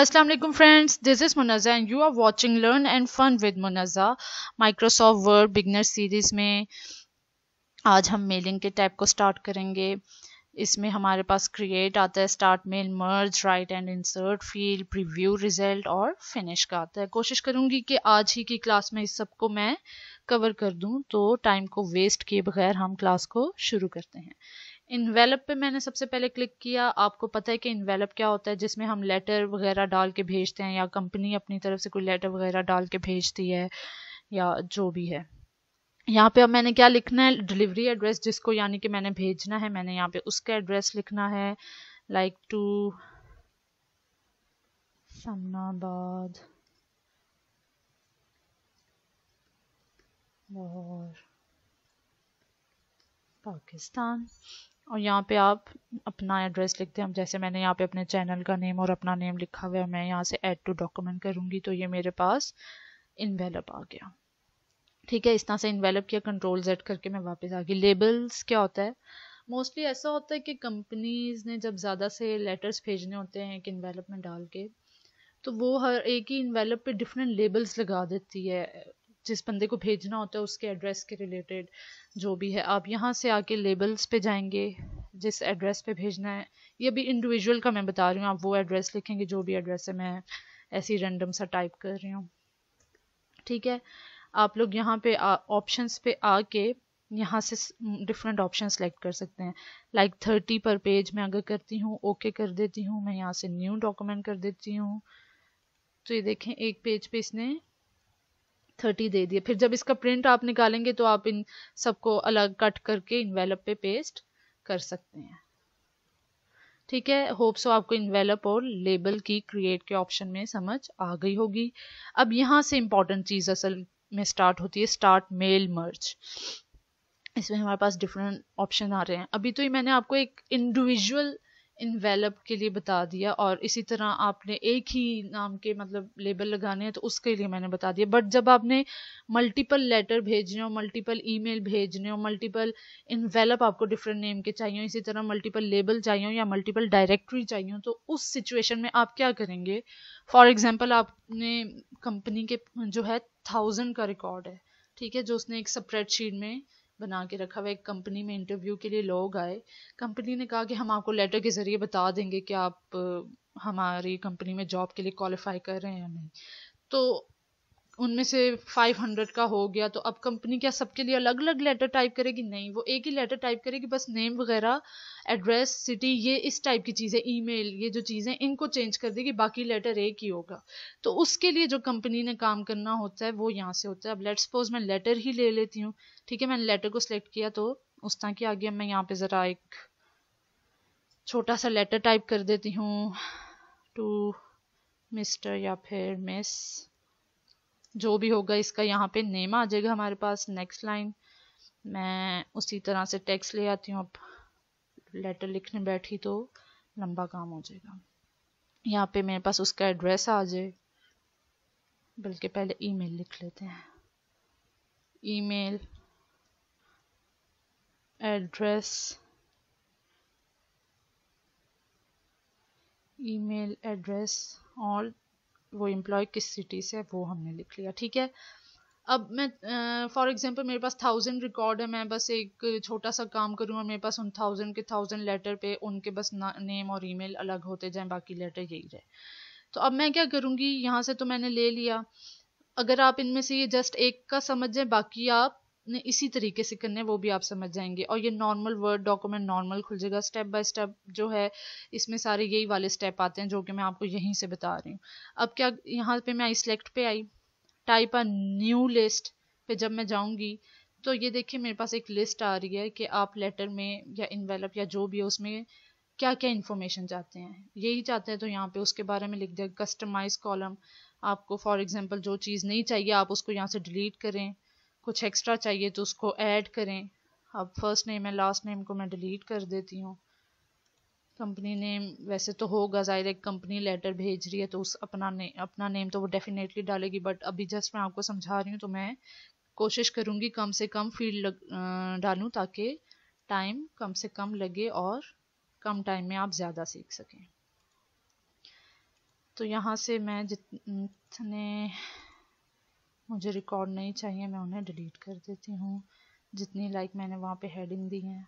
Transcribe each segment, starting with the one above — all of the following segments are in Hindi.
अस्सलाम वालेकुम friends this is Munazza and you are watching learn and fun with Munazza Microsoft Word beginner series में आज हम मेलिंग के टाइप को स्टार्ट करेंगे इसमें हमारे पास क्रिएट आता है start mail merge write and insert field preview result और फिनिश का आता है कोशिश करूंगी कि आज ही की क्लास में इस सबको मैं कवर कर दूं तो टाइम को वेस्ट किए बगैर हम क्लास को शुरू करते हैं इन्वेलप पे मैंने सबसे पहले क्लिक किया आपको पता है कि इन्वेलप क्या होता है जिसमें हम लेटर वगैरह डाल के भेजते हैं या कंपनी अपनी तरफ से कोई लेटर वगैरह डाल के भेजती है या जो भी है यहाँ पे अब मैंने क्या लिखना है डिलीवरी एड्रेस जिसको यानी कि मैंने भेजना है मैंने यहाँ पे उसका एड्रेस लिखना है लाइक टू समनाबाद पाकिस्तान और यहाँ पे आप अपना एड्रेस लिखते हैं जैसे मैंने यहाँ पे अपने चैनल का नेम और अपना नेम लिखा हुआ है मैं यहाँ से ऐड टू डॉक्यूमेंट करूँगी तो ये मेरे पास इनवेलप आ गया ठीक है इस तरह से इनवेलप किया कंट्रोल जेड करके मैं वापस आ गई लेबल्स क्या होता है मोस्टली ऐसा होता है कि कंपनीज ने जब ज़्यादा से लेटर्स भेजने होते हैं एक इनवेलप में डाल के तो वो हर एक ही इनवेलप पे डिफरेंट लेबल्स लगा देती है जिस बंदे को भेजना होता है उसके एड्रेस के रिलेटेड जो भी है आप यहाँ से आके लेबल्स पे जाएंगे जिस एड्रेस पे भेजना है ये भी इंडिविजुअल का मैं बता रही हूँ आप वो एड्रेस लिखेंगे जो भी एड्रेस है मैं ऐसी रैंडम सा टाइप कर रही हूँ ठीक है आप लोग यहाँ पे ऑप्शंस पे आके यहाँ से डिफरेंट ऑप्शन सेलेक्ट कर सकते हैं लाइक थर्टी पर पेज मैं अगर करती हूँ ओके okay कर देती हूँ मैं यहाँ से न्यू डॉक्यूमेंट कर देती हूँ तो ये देखें एक पेज पे इसने थर्टी दे दिए फिर जब इसका प्रिंट आप निकालेंगे तो आप इन सबको अलग कट करके इन्वेलप पे पेस्ट कर सकते हैं ठीक है होप सो आपको इन्वेलप और लेबल की क्रिएट के ऑप्शन में समझ आ गई होगी अब यहाँ से इम्पॉर्टेंट चीज़ असल में स्टार्ट होती है स्टार्ट मेल मर्ज इसमें हमारे पास डिफरेंट ऑप्शन आ रहे हैं अभी तो ही मैंने आपको एक इंडिविजुअल इनवेलप के लिए बता दिया और इसी तरह आपने एक ही नाम के मतलब लेबल लगाने हैं तो उसके लिए मैंने बता दिया बट जब आपने मल्टीपल लेटर भेजने हो मल्टीपल ईमेल भेजने हो मल्टीपल इनवेलप आपको डिफरेंट नेम के चाहिए इसी तरह मल्टीपल लेबल चाहिए या मल्टीपल डायरेक्टरी चाहिए तो उस सिचुएशन में आप क्या करेंगे फॉर एग्जाम्पल आपने कंपनी के जो है थाउजेंड का रिकॉर्ड है ठीक है जो उसने एक सपरेट शीट में बना के रखा हुआ एक कंपनी में इंटरव्यू के लिए लोग आए कंपनी ने कहा कि हम आपको लेटर के ज़रिए बता देंगे कि आप हमारी कंपनी में जॉब के लिए क्वालिफाई कर रहे हैं या नहीं तो उनमें से 500 का हो गया तो अब कंपनी क्या सबके लिए अलग अलग लेटर टाइप करेगी नहीं वो एक ही लेटर टाइप करेगी बस नेम वगैरह एड्रेस सिटी ये इस टाइप की चीज़ें ईमेल ये जो चीज़ें इनको चेंज कर देगी बाकी लेटर एक ही होगा तो उसके लिए जो कंपनी ने काम करना होता है वो यहाँ से होता है अब लेट सपोज मैं लेटर ही ले लेती हूँ ठीक है मैंने लेटर को सिलेक्ट किया तो उस तरह की आगे मैं यहाँ पर ज़रा एक छोटा सा लेटर टाइप कर देती हूँ टू मिस्टर या फिर मिस जो भी होगा इसका यहाँ पे नेम आ जाएगा हमारे पास नेक्स्ट लाइन मैं उसी तरह से टेक्स्ट ले आती हूँ अब लेटर लिखने बैठी तो लंबा काम हो जाएगा यहाँ पे मेरे पास उसका एड्रेस आ जाए बल्कि पहले ईमेल लिख लेते हैं ईमेल एड्रेस ईमेल एड्रेस और वो एम्प्लॉय किस सिटी से है वो हमने लिख लिया ठीक है अब मैं फॉर uh, एग्जांपल मेरे पास थाउजेंड रिकॉर्ड है मैं बस एक छोटा सा काम करूँ और मेरे पास उन थाउजेंड के थाउजेंड लेटर पे उनके बस नेम और ईमेल अलग होते जाएं बाकी लेटर यही रहे तो अब मैं क्या करूँगी यहाँ से तो मैंने ले लिया अगर आप इनमें से ये जस्ट एक का समझ जाए बाकी आप इसी तरीके से करने वो भी आप समझ जाएंगे और ये नॉर्मल वर्ड डॉक्यूमेंट नॉर्मल खुल जाएगा स्टेप बाय स्टेप जो है इसमें सारे यही वाले स्टेप आते हैं जो कि मैं आपको यहीं से बता रही हूँ अब क्या यहाँ पे मैं आई सिलेक्ट पे I type a new list पे जब मैं जाऊँगी तो ये देखिए मेरे पास एक लिस्ट आ रही है कि आप लेटर में या इन्वेलप या जो भी है उसमें क्या क्या इन्फॉर्मेशन चाहते हैं यही चाहते हैं तो यहाँ पे उसके बारे में लिख दिया कस्टमाइज कॉलम आपको फॉर एग्ज़ाम्पल जो चीज़ नहीं चाहिए आप उसको यहाँ से डिलीट करें कुछ एक्स्ट्रा चाहिए तो उसको ऐड करें अब फर्स्ट नेम है लास्ट नेम को मैं डिलीट कर देती हूँ कंपनी नेम वैसे तो होगा ज़ाहिर एक कंपनी लेटर भेज रही है तो उस अपना ने, अपना नेम तो वो डेफिनेटली डालेगी बट अभी जस्ट मैं आपको समझा रही हूँ तो मैं कोशिश करूँगी कम से कम फील्ड डालूँ ताकि टाइम कम से कम लगे और कम टाइम में आप ज़्यादा सीख सकें तो यहाँ से मैं जितने मुझे रिकॉर्ड नहीं चाहिए मैं उन्हें डिलीट कर देती हूँ जितनी लाइक मैंने वहाँ पे हेडिंग दी है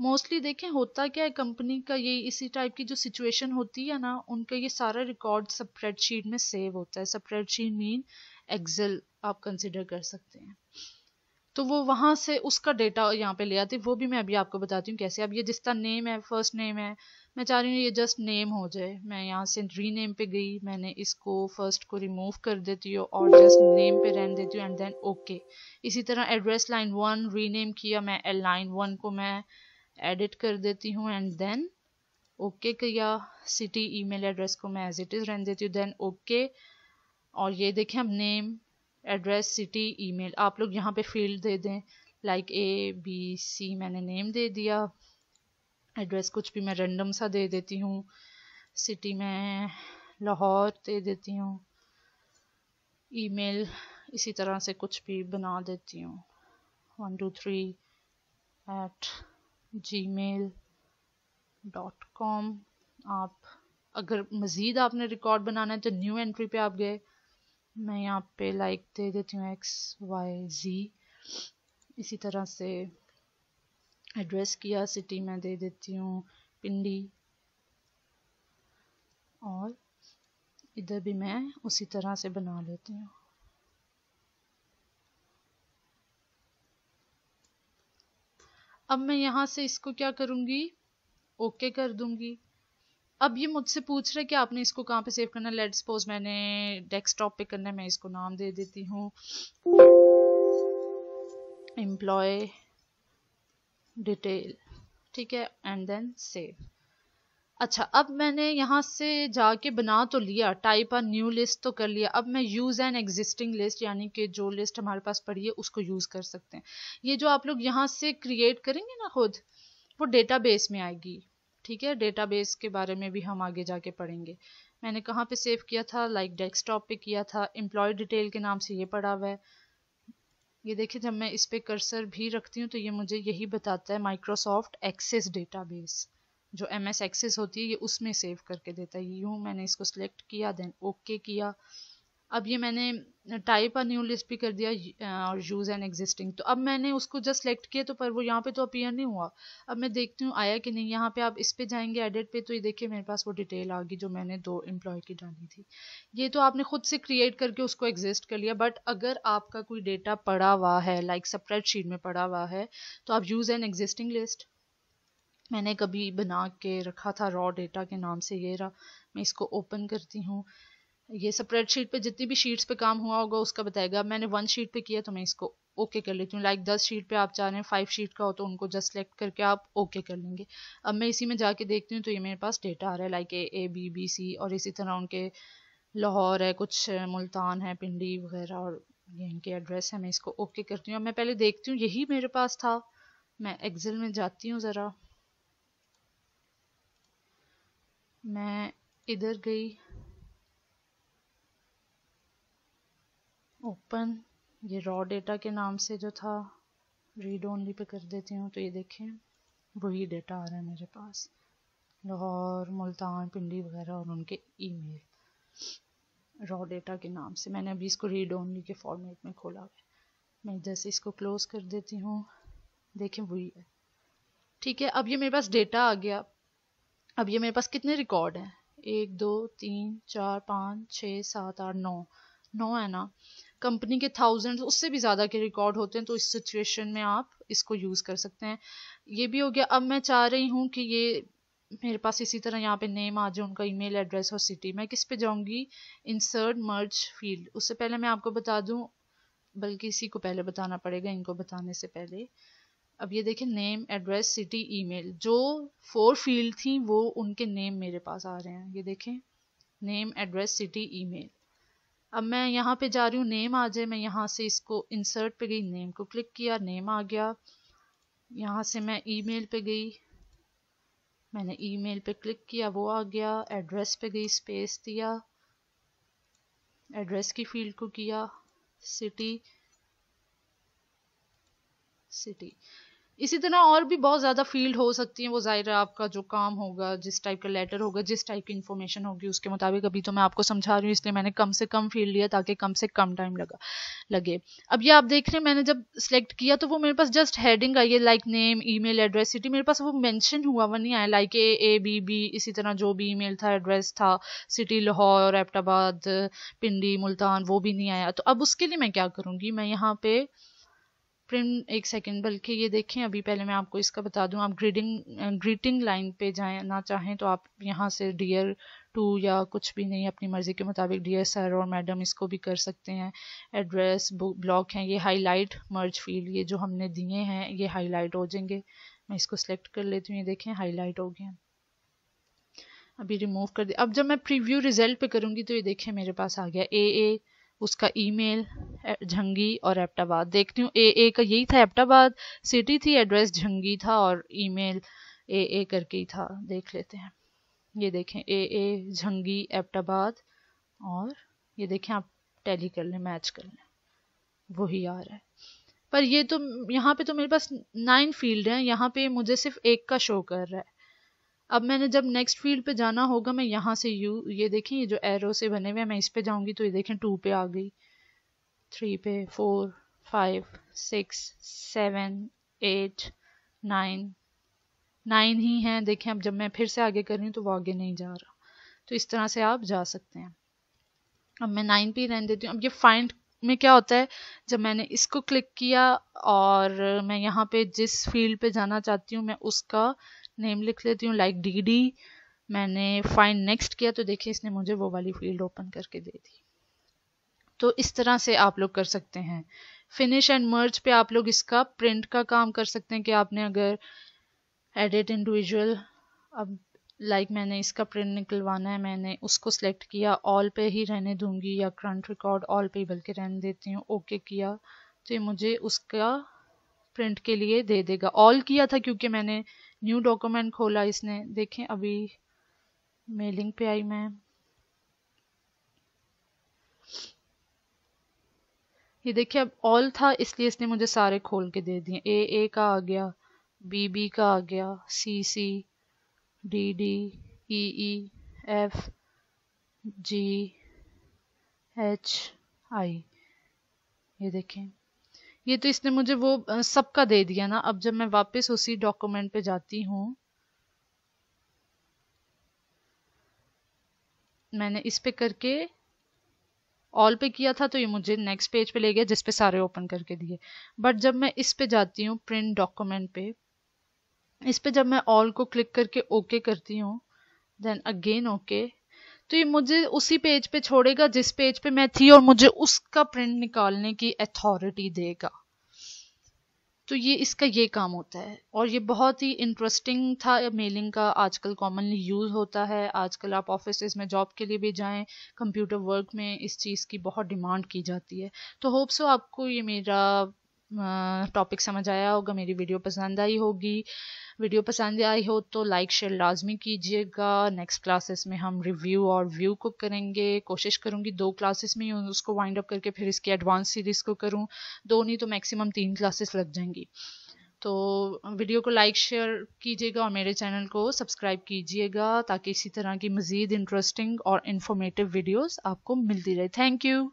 मोस्टली देखें होता क्या है कंपनी का ये इसी टाइप की जो सिचुएशन होती है ना उनका ये सारा रिकॉर्ड स्प्रेडशीट में सेव होता है स्प्रेडशीट मीन एक्सेल आप कंसिडर कर सकते हैं तो वो वहाँ से उसका डेटा यहाँ पे ले आती है वो भी मैं अभी आपको बताती हूँ कैसे अब ये जिसका नेम है फर्स्ट नेम है मैं चाह रही हूँ ये जस्ट नेम हो जाए मैं यहाँ से री नेम पे गई मैंने इसको फर्स्ट को रिमूव कर देती हूँ और जस्ट नेम पे रहने देती हूँ एंड देन ओके इसी तरह एड्रेस लाइन वन रीनेम किया मैं लाइन वन को मैं एडिट कर देती हूँ एंड देन ओके किया सिटी ईमेल एड्रेस को मैं एज इट इज़ रहने देती हूँ देन ओके और ये देखें अब नेम एड्रेस सिटी ईमेल आप लोग यहाँ पे फील्ड दे दें लाइक ए बी सी मैंने नेम दे दिया एड्रेस कुछ भी मैं रेंडम सा दे देती हूँ सिटी में लाहौर दे देती हूँ ईमेल इसी तरह से कुछ भी बना देती हूँ one two three eight Gmail dot com आप अगर मज़ीद आपने रिकॉर्ड बनाना है तो न्यू एंट्री पे आप गए मैं यहाँ पे लाइक दे देती हूँ एक्स वाई जी इसी तरह से एड्रेस किया सिटी मैं दे देती हूँ पिंडी और इधर भी मैं उसी तरह से बना लेती हूँ अब मैं यहाँ से इसको क्या करूँगी ओके कर दूँगी अब ये मुझसे पूछ रहा है कि आपने इसको कहाँ पे सेव करना है लेट सपोज मैंने डेस्कटॉप पे करना है मैं इसको नाम दे देती हूँ एम्प्लॉय डिटेल ठीक है एंड देन सेव अच्छा अब मैंने यहाँ से जाके बना तो लिया टाइप आ न्यू लिस्ट तो कर लिया अब मैं यूज़ एन एग्जिस्टिंग लिस्ट यानी कि जो लिस्ट हमारे पास पड़ी है उसको यूज़ कर सकते हैं ये जो आप लोग यहाँ से क्रिएट करेंगे ना खुद वो डेटाबेस में आएगी ठीक है डेटाबेस के बारे में भी हम आगे जाके पढ़ेंगे मैंने कहाँ पे सेव किया था लाइक डेस्कटॉप पे किया था एम्प्लॉय डिटेल के नाम से ये पढ़ा हुआ है ये देखिए जब मैं इस पर कर्सर भी रखती हूँ तो ये मुझे यही बताता है माइक्रोसॉफ्ट एक्सेस डेटाबेस जो एम एस एक्सेस होती है ये उसमें सेव करके देता है यूँ मैंने इसको सिलेक्ट किया देन ओके okay किया अब ये मैंने टाइप अ न्यू लिस्ट भी कर दिया और यूज़ एंड एग्जिस्टिंग तो अब मैंने उसको जस्ट सेलेक्ट किया तो पर वो यहाँ पे तो अपीयर नहीं हुआ अब मैं देखती हूँ आया कि नहीं यहाँ पे आप इस पे जाएंगे एडिट पे तो ये देखिए मेरे पास वो डिटेल आ गई जो मैंने दो एम्प्लॉय की डाली थी ये तो आपने खुद से क्रिएट करके उसको एग्जिस्ट कर लिया बट अगर आपका कोई डेटा पड़ा हुआ है लाइक सप्रेड शीट में पड़ा हुआ है तो आप यूज़ एंड एग्जिस्टिंग लिस्ट मैंने कभी बना के रखा था रॉ डेटा के नाम से ये रहा मैं इसको ओपन करती हूँ ये सेपरेट शीट पे जितनी भी शीट्स पे काम हुआ होगा उसका बताएगा मैंने वन शीट पे किया तो मैं इसको ओके okay कर लेती हूँ लाइक दस शीट पे आप चाह रहे हैं फाइव शीट का हो तो उनको जस्ट सेलेक्ट करके आप ओके okay कर लेंगे अब मैं इसी में जाके देखती हूँ तो ये मेरे पास डेटा आ रहा है like A A B B C और इसी तरह उनके लाहौर है कुछ मुल्तान है पिंडी वगैरह और ये इनके एड्रेस है मैं इसको ओके okay करती हूँ अब मैं पहले देखती हूँ यही मेरे पास था मैं एक्सेल में जाती हूँ ज़रा मैं इधर गई ओपन ये रॉ डेटा के नाम से जो था रीड ओनली पे कर देती हूँ तो ये देखें वही डेटा आ रहा है मेरे पास लाहौर मुल्तान पिंडी वगैरह और उनके ईमेल रॉ डेटा के नाम से मैंने अभी इसको रीड ओनली के फॉर्मेट में खोला है मैं जैसे इसको क्लोज़ कर देती हूँ देखें वही है ठीक है अब ये मेरे पास डेटा आ गया अब ये मेरे पास कितने रिकॉर्ड हैं एक दो तीन चार पाँच छः सात आठ नौ नो है ना कंपनी के थाउजेंड उससे भी ज़्यादा के रिकॉर्ड होते हैं तो इस सिचुएशन में आप इसको यूज़ कर सकते हैं ये भी हो गया अब मैं चाह रही हूँ कि ये मेरे पास इसी तरह यहाँ पे नेम आ जाए उनका ईमेल एड्रेस और सिटी मैं किस पे जाऊँगी इंसर्ट मर्ज फील्ड उससे पहले मैं आपको बता दूँ बल्कि इसी को पहले बताना पड़ेगा इनको बताने से पहले अब ये देखें नेम एड्रेस सिटी ईमेल जो फोर फील्ड थी वो उनके नेम मेरे पास आ रहे हैं ये देखें नेम एड्रेस सिटी ईमेल अब मैं यहाँ पे जा रही हूँ नेम आ जाए मैं यहाँ से इसको इंसर्ट पे गई नेम को क्लिक किया नेम आ गया यहाँ से मैं ईमेल पे गई मैंने ईमेल पे क्लिक किया वो आ गया एड्रेस पे गई स्पेस दिया एड्रेस की फील्ड को किया सिटी सिटी इसी तरह और भी बहुत ज़्यादा फील्ड हो सकती हैं वो ज़ाहिर है आपका जो काम होगा जिस टाइप का लेटर होगा जिस टाइप की इन्फॉर्मेशन होगी उसके मुताबिक अभी तो मैं आपको समझा रही हूँ इसलिए मैंने कम से कम फील्ड लिया ताकि कम से कम टाइम लगा लगे अब ये आप देख रहे हैं मैंने जब सिलेक्ट किया तो वो मेरे पास जस्ट हेडिंग आई है like name mail address city मेरे पास वो मैंशन हुआ हुआ नहीं आया like A A B B इसी तरह जो भी ई था एड्रेस था सिटी लाहौर एबटाबाद पिंडी मुल्तान वो भी नहीं आया तो अब उसके लिए मैं क्या करूँगी मैं यहाँ पे प्रिंट एक सेकंड बल्कि ये देखें अभी पहले मैं आपको इसका बता दूं आप ग्रीडिंग ग्रीटिंग लाइन पे जाए ना चाहें तो आप यहाँ से डियर टू या कुछ भी नहीं अपनी मर्ज़ी के मुताबिक डियर सर और मैडम इसको भी कर सकते हैं एड्रेस ब्लॉक हैं ये हाईलाइट मर्ज फील्ड ये जो हमने दिए हैं ये हाईलाइट हो जाएंगे मैं इसको सिलेक्ट कर लेती हूँ ये देखें हाईलाइट हो गया अभी रिमूव कर दिया अब जब मैं प्रीव्यू रिजल्ट पे करूँगी तो ये देखें मेरे पास आ गया ए ए उसका ईमेल झंगी और एप्टाबाद देखती हूँ ए ए का यही था एप्टाबाद सिटी थी एड्रेस झंगी था और ईमेल ए ए करके ही था देख लेते हैं ये देखें ए ए झंगी एप्टाबाद और ये देखें आप टैली कर लें मैच कर लें वही आ रहा है पर ये तो यहाँ पे तो मेरे पास नाइन फील्ड हैं यहाँ पे मुझे सिर्फ एक का शो कर रहा है अब मैंने जब नेक्स्ट फील्ड पे जाना होगा मैं यहाँ से यू ये देखें ये जो एरो से बने हुए हैं मैं इस पे जाऊँगी तो ये देखें टू पे आ गई थ्री पे four five six seven eight nine nine ही हैं देखें अब जब मैं फिर से आगे कर रही हूँ तो वो आगे नहीं जा रहा तो इस तरह से आप जा सकते हैं अब मैं नाइन पे रहने देती हूँ अब ये फाइंड में क्या होता है जब मैंने इसको क्लिक किया और मैं यहाँ पे जिस फील्ड पे जाना चाहती हूँ मैं उसका नेम लिख लेती हूँ लाइक डी डी मैंने फाइंड नेक्स्ट किया तो देखिए इसने मुझे वो वाली फील्ड ओपन करके दे दी तो इस तरह से आप लोग कर सकते हैं फिनिश एंड मर्ज पे आप लोग इसका प्रिंट का काम कर सकते हैं कि आपने अगर एडिट इंडिविजुअल अब लाइक like मैंने इसका प्रिंट निकलवाना है मैंने उसको सिलेक्ट किया ऑल पे ही रहने दूंगी या करंट रिकॉर्ड ऑल पे ही बल्कि रहने देती हूँ ओके किया तो ये मुझे उसका प्रिंट के लिए दे देगा ऑल किया था क्योंकि मैंने न्यू डॉक्यूमेंट खोला इसने देखें अभी मेलिंग पे आई मैं ये देखिए अब ऑल था इसलिए इसने मुझे सारे खोल के दे दिए ए ए का आ गया बी बी का आ गया C C D D E E F G H I ये देखिए ये तो इसने मुझे वो सबका दे दिया ना अब जब मैं वापस उसी डॉक्यूमेंट पे जाती हूँ मैंने इस पे करके ऑल पे किया था तो ये मुझे नेक्स्ट पेज पे ले गया जिसपे सारे ओपन करके दिए बट जब मैं इस पे जाती हूँ प्रिंट डॉक्यूमेंट पे इस पे जब मैं ऑल को क्लिक करके ओके okay करती हूँ देन अगेन ओके तो ये मुझे उसी पेज पे छोड़ेगा जिस पेज पे मैं थी और मुझे उसका प्रिंट निकालने की अथॉरिटी देगा तो ये इसका ये काम होता है और ये बहुत ही इंटरेस्टिंग था मेलिंग का आजकल कॉमनली यूज़ होता है आजकल आप ऑफिस में जॉब के लिए भी जाएं कंप्यूटर वर्क में इस चीज़ की बहुत डिमांड की जाती है तो होप सो आपको ये मेरा टॉपिक समझ आया होगा मेरी वीडियो पसंद आई होगी वीडियो पसंद आई हो तो लाइक शेयर लाजमी कीजिएगा नेक्स्ट क्लासेस में हम रिव्यू और व्यू को करेंगे कोशिश करूँगी दो क्लासेस में ही उसको वाइंड अप करके फिर इसकी एडवांस सीरीज़ को करूँ दो नहीं तो मैक्सिमम तीन क्लासेस लग जाएंगी तो वीडियो को लाइक शेयर कीजिएगा और मेरे चैनल को सब्सक्राइब कीजिएगा ताकि इसी तरह की मज़ीद इंटरेस्टिंग और इन्फॉर्मेटिव वीडियोज़ आपको मिलती रहे थैंक यू